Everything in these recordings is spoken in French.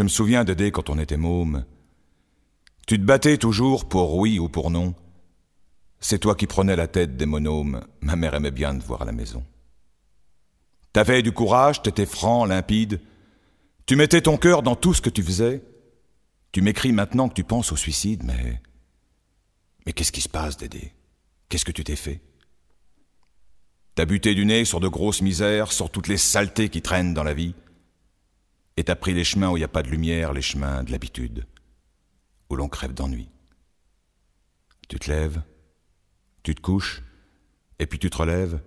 Je me souviens d'aider quand on était môme. Tu te battais toujours pour oui ou pour non. C'est toi qui prenais la tête des monômes. Ma mère aimait bien te voir à la maison. T'avais du courage, t'étais franc, limpide. Tu mettais ton cœur dans tout ce que tu faisais. Tu m'écris maintenant que tu penses au suicide, mais. Mais qu'est-ce qui se passe, Dédé Qu'est-ce que tu t'es fait T'as buté du nez sur de grosses misères, sur toutes les saletés qui traînent dans la vie. Et t'as pris les chemins où il n'y a pas de lumière, les chemins de l'habitude, où l'on crève d'ennui. Tu te lèves, tu te couches, et puis tu te relèves.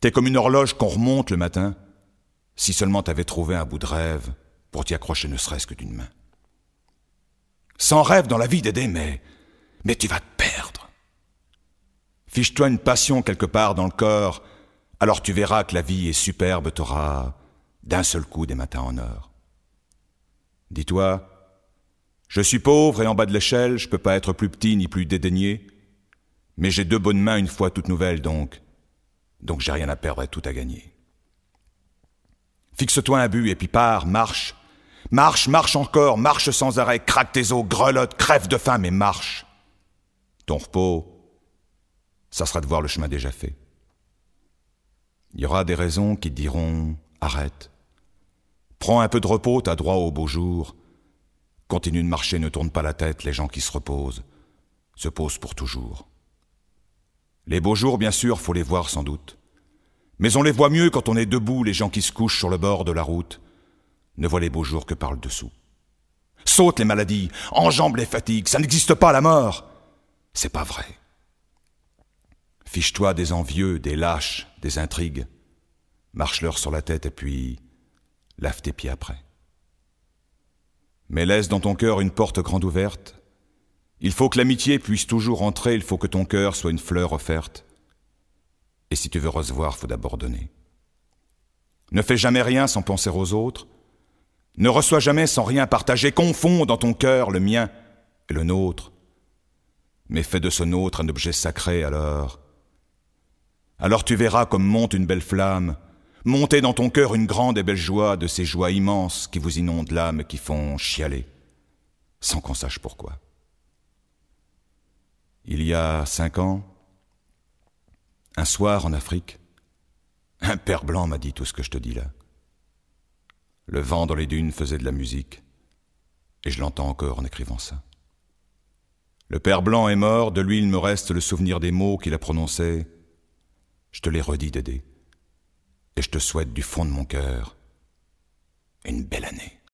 T'es comme une horloge qu'on remonte le matin. Si seulement t'avais trouvé un bout de rêve pour t'y accrocher ne serait-ce que d'une main. Sans rêve dans la vie d'aider, mais, mais tu vas te perdre. Fiche-toi une passion quelque part dans le corps, alors tu verras que la vie est superbe t'aura d'un seul coup des matins en or. Dis-toi, je suis pauvre et en bas de l'échelle, je peux pas être plus petit ni plus dédaigné, mais j'ai deux bonnes mains une fois toute nouvelle, donc, donc j'ai rien à perdre et tout à gagner. Fixe-toi un but et puis pars, marche, marche, marche encore, marche sans arrêt, craque tes os, grelotte, crève de faim, mais marche. Ton repos, ça sera de voir le chemin déjà fait. Il y aura des raisons qui te diront arrête, Prends un peu de repos, t'as droit au beau jour. Continue de marcher, ne tourne pas la tête, les gens qui se reposent se posent pour toujours. Les beaux jours, bien sûr, faut les voir sans doute. Mais on les voit mieux quand on est debout, les gens qui se couchent sur le bord de la route ne voient les beaux jours que par le dessous. Saute les maladies, enjambe les fatigues, ça n'existe pas la mort. C'est pas vrai. Fiche-toi des envieux, des lâches, des intrigues. Marche-leur sur la tête et puis lave tes pieds après. Mais laisse dans ton cœur une porte grande ouverte. Il faut que l'amitié puisse toujours entrer, il faut que ton cœur soit une fleur offerte. Et si tu veux recevoir, faut d'abord donner. Ne fais jamais rien sans penser aux autres. Ne reçois jamais sans rien partager. Confonds dans ton cœur le mien et le nôtre. Mais fais de ce nôtre un objet sacré alors. Alors tu verras comme monte une belle flamme Montez dans ton cœur une grande et belle joie de ces joies immenses qui vous inondent l'âme, qui font chialer, sans qu'on sache pourquoi. Il y a cinq ans, un soir en Afrique, un père blanc m'a dit tout ce que je te dis là. Le vent dans les dunes faisait de la musique, et je l'entends encore en écrivant ça. Le père blanc est mort, de lui il me reste le souvenir des mots qu'il a prononcés. Je te les redis, Dédé et je te souhaite du fond de mon cœur une belle année.